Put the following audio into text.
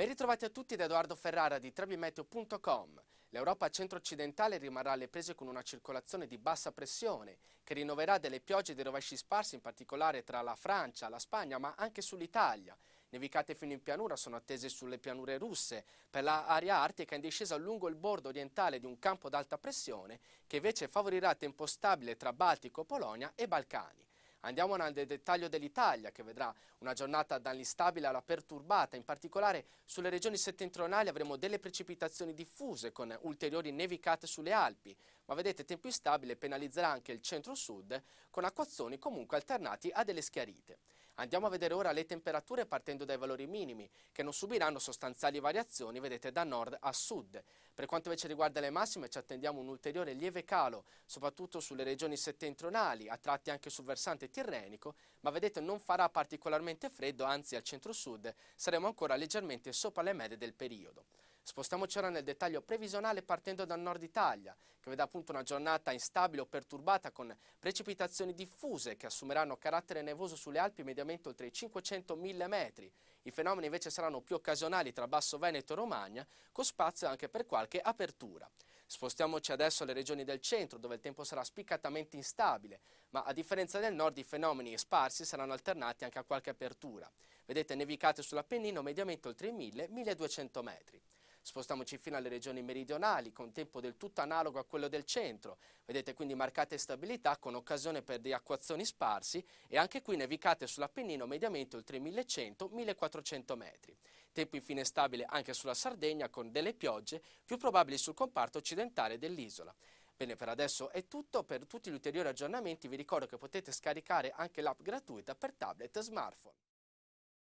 Ben ritrovati a tutti da Edoardo Ferrara di trebimeteo.com. L'Europa centro-occidentale rimarrà alle prese con una circolazione di bassa pressione che rinnoverà delle piogge e dei rovesci sparsi in particolare tra la Francia, la Spagna ma anche sull'Italia. Nevicate fino in pianura sono attese sulle pianure russe, per l'area artica in discesa lungo il bordo orientale di un campo d'alta pressione che invece favorirà tempo stabile tra Baltico, Polonia e Balcani. Andiamo nel dettaglio dell'Italia che vedrà una giornata dall'instabile alla perturbata, in particolare sulle regioni settentrionali avremo delle precipitazioni diffuse con ulteriori nevicate sulle Alpi, ma vedete tempo instabile penalizzerà anche il centro-sud con acquazzoni comunque alternati a delle schiarite. Andiamo a vedere ora le temperature partendo dai valori minimi, che non subiranno sostanziali variazioni, vedete, da nord a sud. Per quanto invece riguarda le massime, ci attendiamo un ulteriore lieve calo, soprattutto sulle regioni settentrionali, a tratti anche sul versante tirrenico, ma vedete non farà particolarmente freddo, anzi al centro-sud saremo ancora leggermente sopra le medie del periodo. Spostiamoci ora nel dettaglio previsionale partendo dal nord Italia, che vede appunto una giornata instabile o perturbata con precipitazioni diffuse che assumeranno carattere nevoso sulle Alpi mediamente oltre i 500.000 metri. I fenomeni invece saranno più occasionali tra Basso Veneto e Romagna, con spazio anche per qualche apertura. Spostiamoci adesso alle regioni del centro, dove il tempo sarà spiccatamente instabile, ma a differenza del nord i fenomeni sparsi saranno alternati anche a qualche apertura. Vedete nevicate sull'Appennino mediamente oltre i 1000-1200 metri. Spostiamoci fino alle regioni meridionali con tempo del tutto analogo a quello del centro. Vedete quindi marcate stabilità con occasione per acquazzoni sparsi e anche qui nevicate sull'Appennino mediamente oltre 1100-1400 metri. Tempo infine stabile anche sulla Sardegna con delle piogge più probabili sul comparto occidentale dell'isola. Bene, per adesso è tutto. Per tutti gli ulteriori aggiornamenti vi ricordo che potete scaricare anche l'app gratuita per tablet e smartphone.